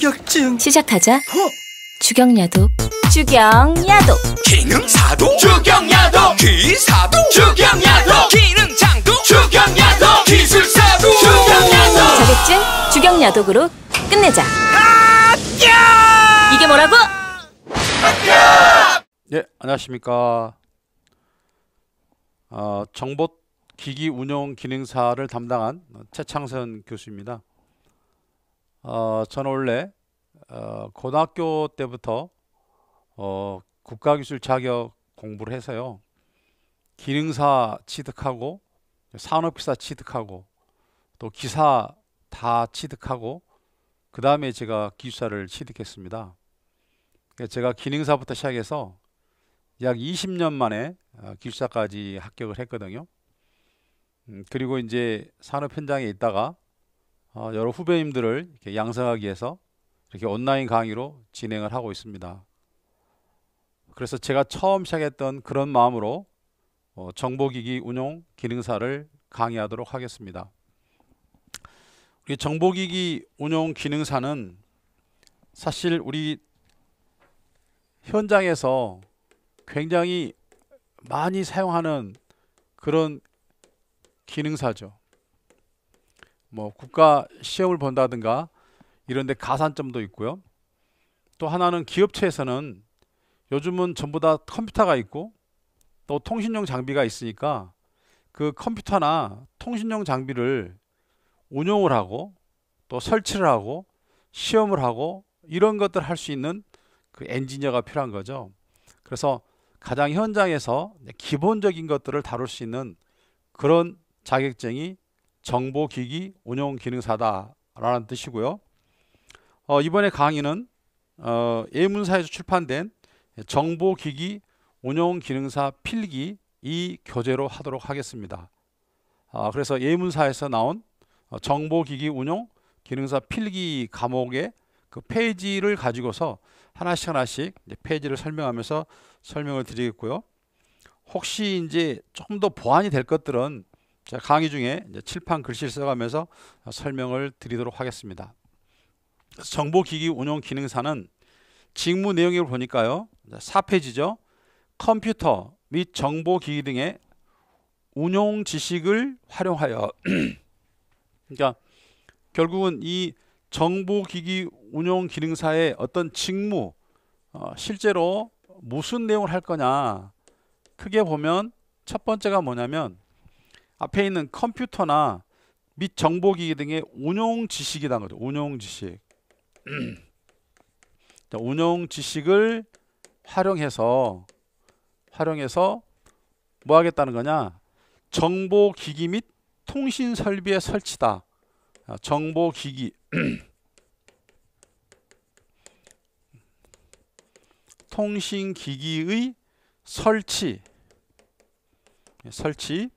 어? 자격증 시작하자 허! 주경야독 주경야독 기능사도 주경야독 기사도 주경야독 기능장도 주경야독 기술사도 주경야독 자격증 주경야독으로 끝내자 아 이게 뭐라고? 아 안녕하십니까 어, 정보 기기 운영 기능사를 담당한 최창선 교수입니다. 어, 저는 원래 어, 고등학교 때부터 어, 국가기술 자격 공부를 해서요. 기능사 취득하고 산업기사 취득하고 또 기사 다 취득하고 그 다음에 제가 기술사를 취득했습니다. 그러니까 제가 기능사부터 시작해서 약 20년 만에 어, 기술사까지 합격을 했거든요. 음, 그리고 이제 산업 현장에 있다가 어, 여러 후배님들을 이렇게 양성하기 위해서 이렇게 온라인 강의로 진행을 하고 있습니다. 그래서 제가 처음 시작했던 그런 마음으로 어, 정보기기 운용 기능사를 강의하도록 하겠습니다. 우리 정보기기 운용 기능사는 사실 우리 현장에서 굉장히 많이 사용하는 그런 기능사죠. 뭐 국가 시험을 본다든가 이런 데 가산점도 있고요. 또 하나는 기업체에서는 요즘은 전부 다 컴퓨터가 있고 또 통신용 장비가 있으니까 그 컴퓨터나 통신용 장비를 운용을 하고 또 설치를 하고 시험을 하고 이런 것들 할 수 있는 그 엔지니어가 필요한 거죠. 그래서 가장 현장에서 기본적인 것들을 다룰 수 있는 그런 자격증이 정보기기 운영 기능사다라는 뜻이고요. 어, 이번에 강의는 어, 예문사에서 출판된 정보기기 운영 기능사 필기 이 교재로 하도록 하겠습니다. 아, 그래서 예문사에서 나온 어, 정보기기 운영 기능사 필기 과목의 그 페이지를 가지고서 하나씩 하나씩 페이지를 설명하면서 설명을 드리겠고요. 혹시 이제 조더 보완이 될 것들은 자, 강의 중에 칠판 글씨를 써가면서 설명을 드리도록 하겠습니다. 정보기기 운용 기능사는 직무 내용을 보니까요. 4페이지죠. 컴퓨터 및 정보기기 등의 운용 지식을 활용하여 그러니까 결국은 이 정보기기 운용 기능사의 어떤 직무 어, 실제로 무슨 내용을 할 거냐 크게 보면 첫 번째가 뭐냐면 앞에 있는 컴퓨터나 및 정보기기 등의 운용 지식이란 거죠. 운용 지식. 자, 운용 지식을 활용해서 활용해서 뭐 하겠다는 거냐? 정보기기 및 통신 설비의 설치다. 자, 정보기기 통신기기의 설치 설치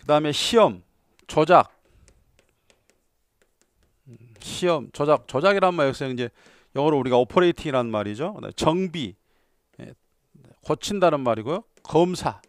그 다음에 시험, 조작, 시험, 조작, 조작이란 말역서 이제 영어로 우리가 오퍼레이팅이란 말이죠. 네, 정비, 고친다는 예, 말이고요. 검사,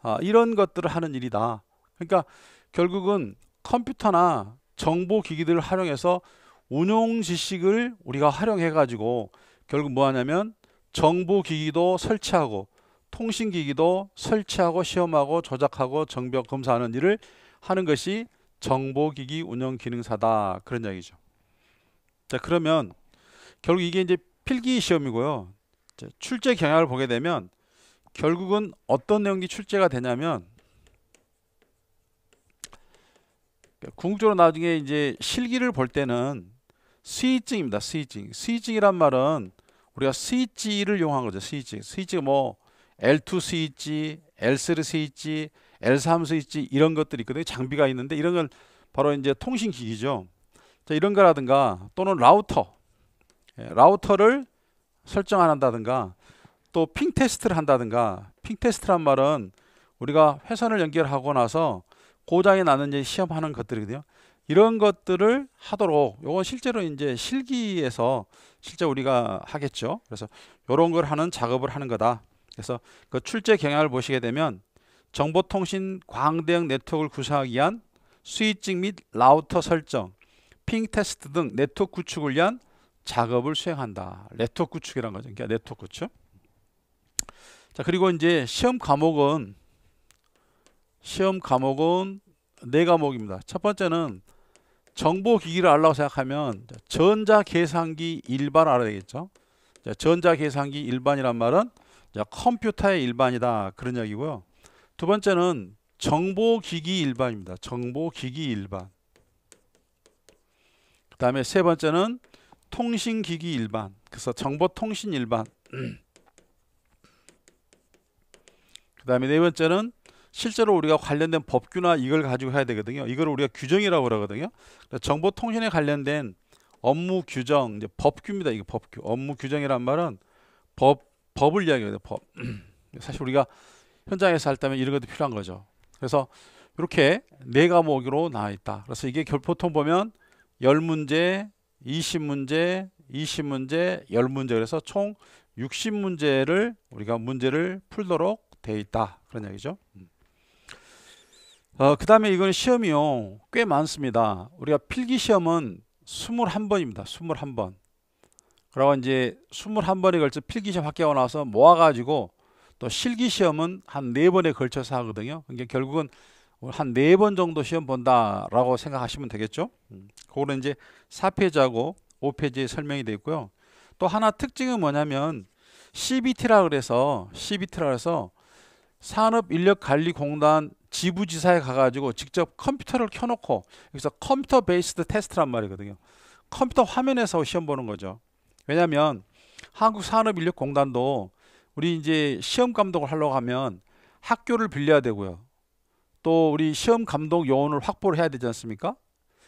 아, 이런 것들을 하는 일이다. 그러니까 결국은 컴퓨터나 정보 기기들을 활용해서 운용 지식을 우리가 활용해 가지고 결국 뭐 하냐면 정보 기기도 설치하고 통신기기도 설치하고 시험하고 조작하고 정벽 검사하는 일을 하는 것이 정보기기 운영기능사다 그런 이야기죠. 자 그러면 결국 이게 이제 필기 시험이고요. 출제 경향을 보게 되면 결국은 어떤 내용이 출제가 되냐면 궁극적으로 나중에 이제 실기를 볼 때는 스위칭입니다. 스위칭. 스위칭이란 말은 우리가 스위치를 이용한 거죠. 스위치 스위치가 뭐 L2 스위치, L3 스위치, L3 스위치 이런 것들이 있거든요. 장비가 있는데 이런 걸 바로 이제 통신 기기죠. 자, 이런 거라든가 또는 라우터. 예, 라우터를 설정한다든가 또 핑 테스트를 한다든가 핑 테스트란 말은 우리가 회선을 연결하고 나서 고장이 나는지 시험하는 것들이거든요. 이런 것들을 하도록 요건 실제로 이제 실기에서 실제 우리가 하겠죠. 그래서 요런 걸 하는 작업을 하는 거다. 그래서 그 출제 경향을 보시게 되면 정보통신 광대형 네트워크를 구사하기 위한 스위칭 및 라우터 설정, 핑 테스트 등 네트워크 구축을 위한 작업을 수행한다. 네트워크 구축이란 거죠. 그러니까 네트워크 구축. 자, 그리고 이제 시험 과목은 시험 과목은 네 과목입니다. 첫 번째는 정보 기기를 알라고 생각하면 전자 계산기 일반 알아야 되겠죠. 전자 계산기 일반이란 말은 컴퓨터의 일반이다 그런 이야기고요. 두 번째는 정보기기 일반입니다. 정보기기 일반. 그 다음에 세 번째는 통신기기 일반. 그래서 정보통신 일반. 그 다음에 네 번째는 실제로 우리가 관련된 법규나 이걸 가지고 해야 되거든요. 이걸 우리가 규정이라고 그러거든요. 그러니까 정보통신에 관련된 업무 규정, 이제 법규입니다. 이거 법규. 업무 규정이란 말은 법 법을 이야기해요. 법. 사실 우리가 현장에서 할 때면 이런 것도 필요한 거죠. 그래서 이렇게 네 과목으로 나와 있다. 그래서 이게 결포통 보면 10문제, 20문제, 20문제, 10문제 그래서 총 60문제를 우리가 문제를 풀도록 돼 있다. 그런 이야기죠 어, 그 다음에 이건 시험이요. 꽤 많습니다. 우리가 필기 시험은 21번입니다. 21번. 그러고 이제 21번에 걸쳐 필기시험 합격하고 나서 모아가지고 또 실기시험은 한 네번에 걸쳐서 하거든요. 그러니까 결국은 한 네 번 정도 시험 본다라고 생각하시면 되겠죠. 음. 그거는 이제 4페이지하고 5페이지에 설명이 되어 있고요. 또 하나 특징은 뭐냐면 CBT라 그래서 CBT라 그래서 산업인력관리공단 지부지사에 가가지고 직접 컴퓨터를 켜놓고 여기서 컴퓨터 베이스드 테스트란 말이거든요. 컴퓨터 화면에서 시험 보는 거죠. 왜냐하면 한국산업인력공단도 우리 이제 시험 감독을 하려고 하면 학교를 빌려야 되고요. 또 우리 시험 감독 요원을 확보를 해야 되지 않습니까?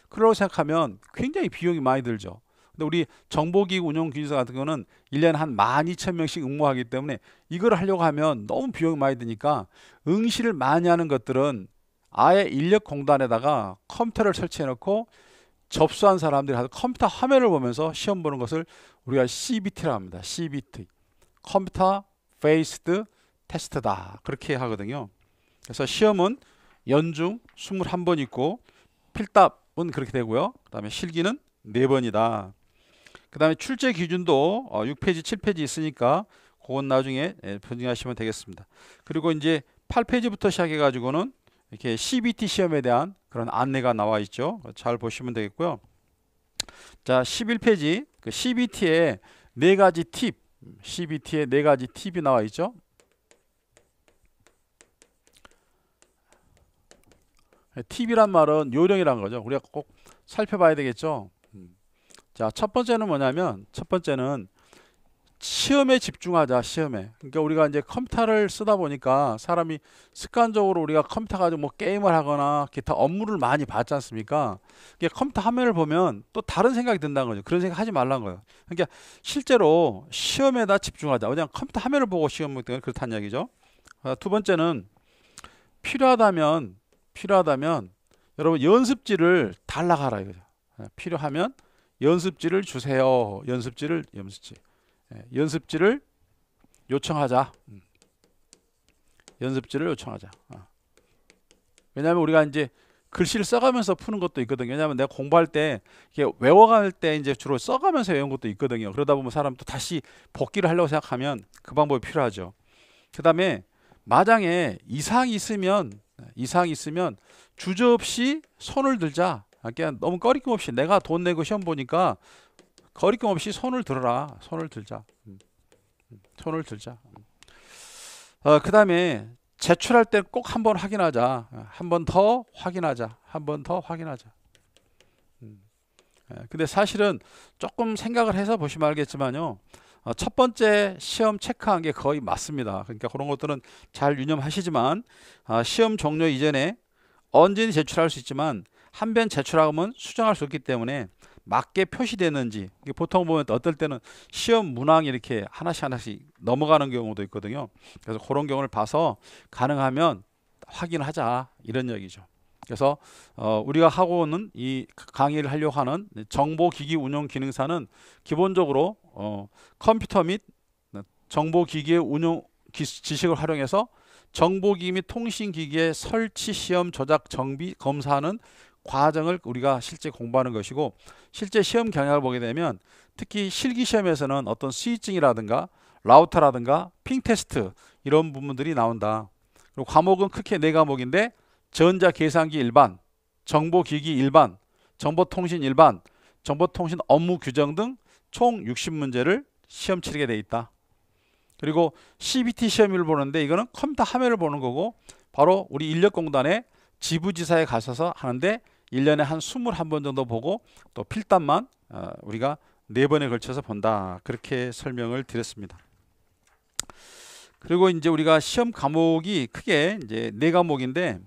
그러고 생각하면 굉장히 비용이 많이 들죠. 근데 우리 정보기구 운영기술사 같은 거는 1년에 한 12,000명씩 응모하기 때문에 이걸 하려고 하면 너무 비용이 많이 드니까 응시를 많이 하는 것들은 아예 인력공단에다가 컴퓨터를 설치해 놓고 접수한 사람들이 컴퓨터 화면을 보면서 시험 보는 것을 우리가 CBT라 합니다. CBT. 컴퓨터 페이스드 테스트다. 그렇게 하거든요. 그래서 시험은 연중 21번 있고 필답은 그렇게 되고요. 그다음에 실기는 4번이다. 그다음에 출제 기준도 6페이지, 어, 7페이지 있으니까 그건 나중에 예, 변경하시면 되겠습니다. 그리고 이제 8페이지부터 시작해 가지고는 이렇게 CBT 시험에 대한 그런 안내가 나와 있죠. 잘 보시면 되겠고요. 자, 11페이지 그 CBT에 네 가지 팁, CBT에 네 가지 팁이 나와 있죠. 팁이란 말은 요령이란 거죠. 우리가 꼭 살펴봐야 되겠죠. 음. 자, 첫 번째는 뭐냐면 첫 번째는 시험에 집중하자 시험에 그러니까 우리가 이제 컴퓨터를 쓰다 보니까 사람이 습관적으로 우리가 컴퓨터 가지고 뭐 게임을 하거나 기타 업무를 많이 받지 않습니까 그러니까 컴퓨터 화면을 보면 또 다른 생각이 든다는 거죠 그런 생각 하지 말라는 거예요 그러니까 실제로 시험에다 집중하자 그냥 컴퓨터 화면을 보고 시험 보는때 그렇다는 얘기죠두 아, 번째는 필요하다면 필요하다면 여러분 연습지를 달라가라 이거죠 아, 필요하면 연습지를 주세요 연습지를 연습지 예, 연습지를 요청하자. 음. 연습지를 요청하자. 어. 왜냐하면 우리가 이제 글씨를 써가면서 푸는 것도 있거든요. 왜냐하면 내가 공부할 때 이게 외워갈 때 이제 주로 써가면서 외운 것도 있거든요. 그러다 보면 사람 도 다시 복기를 하려고 생각하면 그 방법이 필요하죠. 그다음에 마장에 이상 있으면 이상 있으면 주저 없이 손을 들자. 그냥 그러니까 너무 꺼리낌 없이 내가 돈 내고 시험 보니까 거리낌 없이 손을 들어라. 손을 들자. 음. 음. 손을 들자. 음. 어, 그 다음에 제출할 때 꼭 한 번 확인하자. 한 번 더 확인하자. 한 번 더 확인하자. 예, 근데 사실은 조금 생각을 해서 보시면 알겠지만요. 어, 첫 번째 시험 체크한 게 거의 맞습니다. 그러니까 그런 것들은 잘 유념하시지만 아, 시험 종료 이전에 언제 제출할 수 있지만 한 번 제출하면 수정할 수있기 때문에 맞게 표시되는지 보통 보면 어떨 때는 시험 문항 이렇게 하나씩 하나씩 넘어가는 경우도 있거든요. 그래서 그런 경우를 봐서 가능하면 확인하자 이런 얘기죠. 그래서 어 우리가 하고 있는 이 강의를 하려고 하는 정보기기 운영 기능사는 기본적으로 어 컴퓨터 및 정보기기의 운영 지식을 활용해서 정보기기 및 통신기기의 설치 시험 조작 정비 검사하는 과정을 우리가 실제 공부하는 것이고 실제 시험 경향을 보게 되면 특히 실기 시험에서는 어떤 스위칭이라든가 라우터라든가 핑 테스트 이런 부분들이 나온다. 그리고 과목은 크게 네 과목인데 전자 계산기 일반, 정보기기 일반, 정보통신 일반, 정보통신 업무 규정 등 총 60문제를 시험 치르게 돼 있다. 그리고 CBT 시험을 보는데 이거는 컴퓨터 화면을 보는 거고 바로 우리 인력공단의 지부지사에 가셔서 하는데 1년에 한 21번 정도 보고 또 필담만 어, 우리가 4 번에 걸쳐서 본다. 그렇게 설명을 드렸습니다. 그리고 이제 우리가 시험 과목이 크게 이제 네 과목인데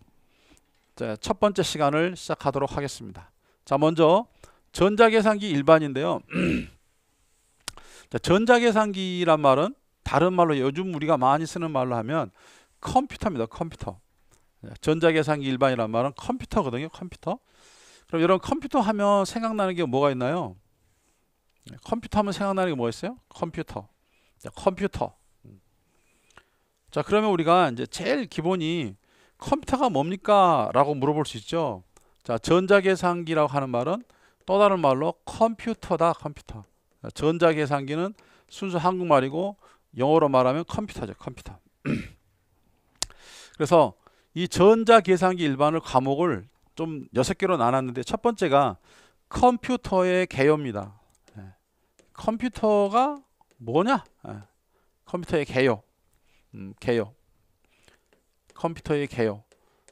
첫 번째 시간을 시작하도록 하겠습니다. 자, 먼저 전자계산기 일반인데요. 자, 전자계산기란 말은 다른 말로 요즘 우리가 많이 쓰는 말로 하면 컴퓨터입니다. 컴퓨터. 전자계산기 일반이란 말은 컴퓨터거든요. 컴퓨터. 그럼 여러분 컴퓨터 하면 생각나는 게 뭐가 있나요? 컴퓨터 하면 생각나는 게 뭐가 있어요? 컴퓨터. 자, 컴퓨터. 자, 그러면 우리가 이제 제일 기본이 컴퓨터가 뭡니까? 라고 물어볼 수 있죠. 자, 전자계산기라고 하는 말은 또 다른 말로 컴퓨터다, 컴퓨터. 전자계산기는 순수 한국말이고 영어로 말하면 컴퓨터죠, 컴퓨터. 그래서 이 전자계산기 일반을 과목을 좀 여섯 개로 나눴는데 첫 번째가 컴퓨터의 개요입니다. 예. 컴퓨터가 뭐냐? 예. 컴퓨터의 개요. 음, 개요. 컴퓨터의 개요.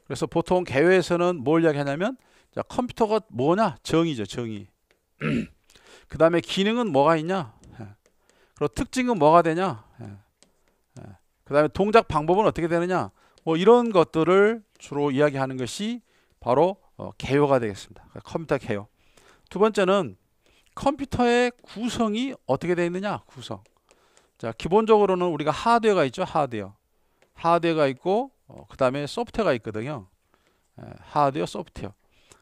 그래서 보통 개요에서는 뭘 이야기하냐면 자, 컴퓨터가 뭐냐? 정의죠, 정의. 그 다음에 기능은 뭐가 있냐? 예. 그리고 특징은 뭐가 되냐? 그 다음에 동작 방법은 어떻게 되느냐? 뭐 이런 것들을 주로 이야기하는 것이 바로 어, 개요가 되겠습니다. 그러니까 컴퓨터 개요. 두 번째는 컴퓨터의 구성이 어떻게 되어 있느냐? 구성. 자, 기본적으로는 우리가 하드웨어가 있죠. 하드웨어. 하드웨어가 있고 어, 그다음에 소프트웨어가 있거든요. 에, 예, 하드웨어, 소프트웨어.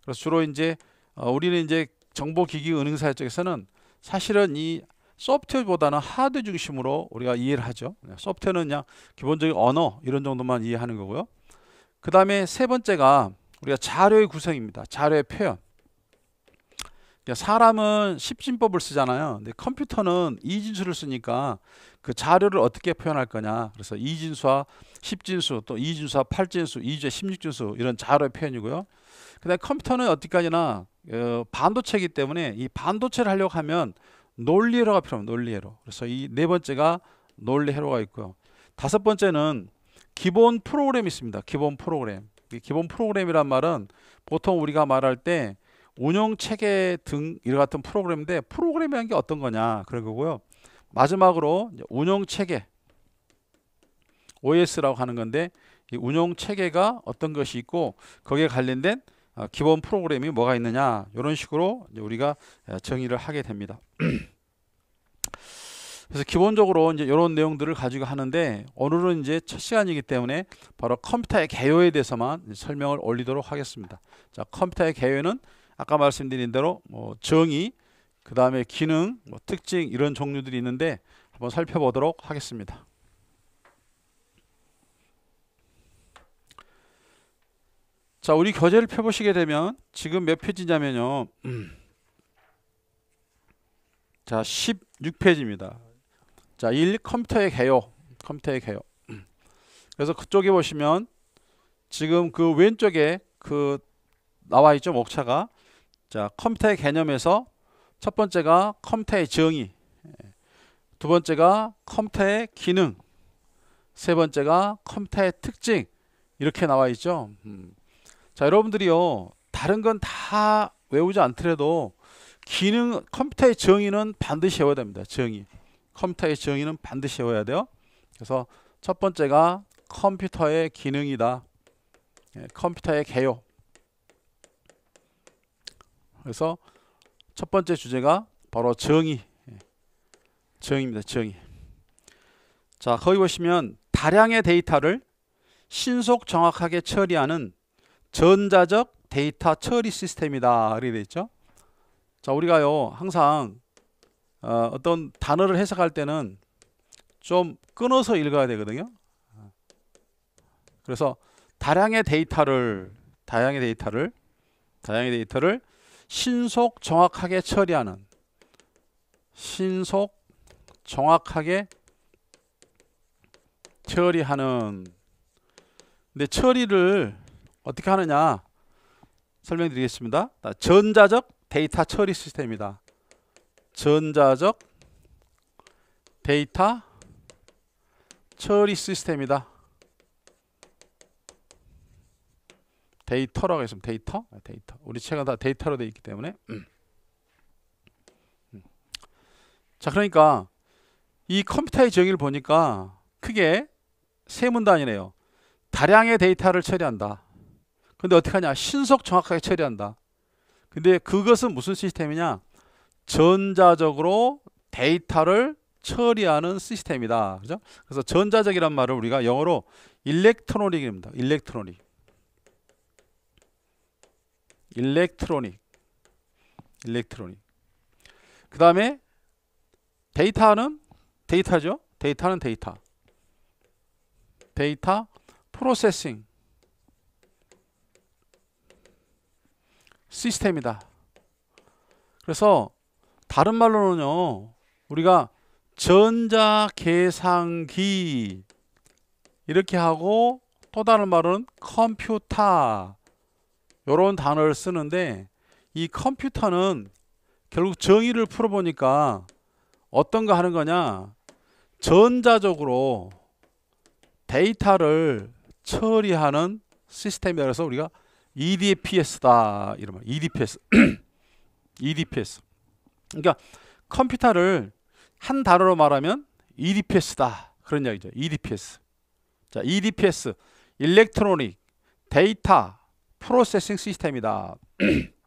그래서 주로 이제 어, 우리는 이제 정보기기 은행사 쪽에서는 사실은 이 소프트웨어보다는 하드 중심으로 우리가 이해를 하죠. 네, 소프트웨어는 그냥 기본적인 언어 이런 정도만 이해하는 거고요. 그 다음에 세 번째가 우리가 자료의 구성입니다. 자료의 표현. 그러니까 사람은 십진법을 쓰잖아요. 근데 컴퓨터는 이진수를 쓰니까 그 자료를 어떻게 표현할 거냐. 그래서 이진수와 십진수, 또 이진수와 팔진수, 이주의 십육진수 이런 자료의 표현이고요. 그다음에 컴퓨터는 어디까지나 어, 반도체이기 때문에 이 반도체를 하려고 하면 논리해로가 필요합니다. 논리해로. 그래서 이 네 번째가 논리해로가 있고요. 다섯 번째는 기본 프로그램이 있습니다. 기본 프로그램. 기본 프로그램이란 말은 보통 우리가 말할 때 운영 체계 등 이와 같은 프로그램인데 프로그램이란 게 어떤 거냐 그런 거고요. 마지막으로 운영 체계 OS라고 하는 건데 이 운영 체계가 어떤 것이 있고 거기에 관련된 어, 기본 프로그램이 뭐가 있느냐 이런 식으로 우리가 정의를 하게 됩니다. 그래서 기본적으로 이제 이런 내용들을 가지고 하는데 오늘은 이제 첫 시간이기 때문에 바로 컴퓨터의 개요에 대해서만 설명을 올리도록 하겠습니다. 자, 컴퓨터의 개요는 아까 말씀드린 대로 뭐 정의, 그 다음에 기능, 뭐 특징 이런 종류들이 있는데 한번 살펴보도록 하겠습니다. 자, 우리 교재를 펴보시게 되면 지금 몇 페이지냐면요. 자, 16페이지입니다. 자, 1 컴퓨터의 개요. 컴퓨터의 개요. 그래서 그쪽에 보시면 지금 그 왼쪽에 그 나와 있죠, 목차가. 자, 컴퓨터의 개념에서 첫 번째가 컴퓨터의 정의. 두 번째가 컴퓨터의 기능. 세 번째가 컴퓨터의 특징. 이렇게 나와 있죠. 음. 자, 여러분들이요. 다른 건 다 외우지 않더라도 기능 컴퓨터의 정의는 반드시 외워야 됩니다. 정의. 컴퓨터의 정의는 반드시 외워야 돼요. 그래서 첫 번째가 컴퓨터의 기능이다. 예, 컴퓨터의 개요. 그래서 첫 번째 주제가 바로 정의. 예, 정의입니다. 정의. 자, 거기 보시면 다량의 데이터를 신속 정확하게 처리하는 전자적 데이터 처리 시스템이다 이렇게 돼 있죠. 자 우리가요 항상 어, 어떤 단어를 해석할 때는 좀 끊어서 읽어야 되거든요. 그래서 다량의 데이터를 다양의 데이터를 다양의 데이터를 신속 정확하게 처리하는 신속 정확하게 처리하는 근데 처리를 어떻게 하느냐 설명드리겠습니다. 전자적 데이터 처리 시스템이다. 전자적 데이터 처리 시스템이다. 데이터라고 했으면 데이터, 아, 데이터. 우리 책은 다 데이터로 되어 있기 때문에. 음. 음. 자, 그러니까 이 컴퓨터의 정의를 보니까 크게 세 문단이네요. 다량의 데이터를 처리한다. 근데 어떻게 하냐? 신속 정확하게 처리한다. 근데 그것은 무슨 시스템이냐? 전자적으로 데이터를 처리하는 시스템이다. 그죠? 그래서 전자적이란 말을 우리가 영어로 일렉트로닉입니다. 일렉트로닉. 일렉트로닉. 일렉트로닉. 그다음에 데이터는 데이터죠. 데이터는 데이터. 데이터 프로세싱. 시스템이다. 그래서 다른 말로는요. 우리가 전자 계산기 이렇게 하고 또 다른 말은 컴퓨터 이런 단어를 쓰는데 이 컴퓨터는 결국 정의를 풀어보니까 어떤가 하는 거냐 전자적으로 데이터를 처리하는 시스템이라서 우리가 EDPS다 이런 말 EDPS EDPS 그러니까 컴퓨터를 한 단어로 말하면 EDPS다 그런 이야기죠 EDPS 자 EDPS Electronic Data Processing System이다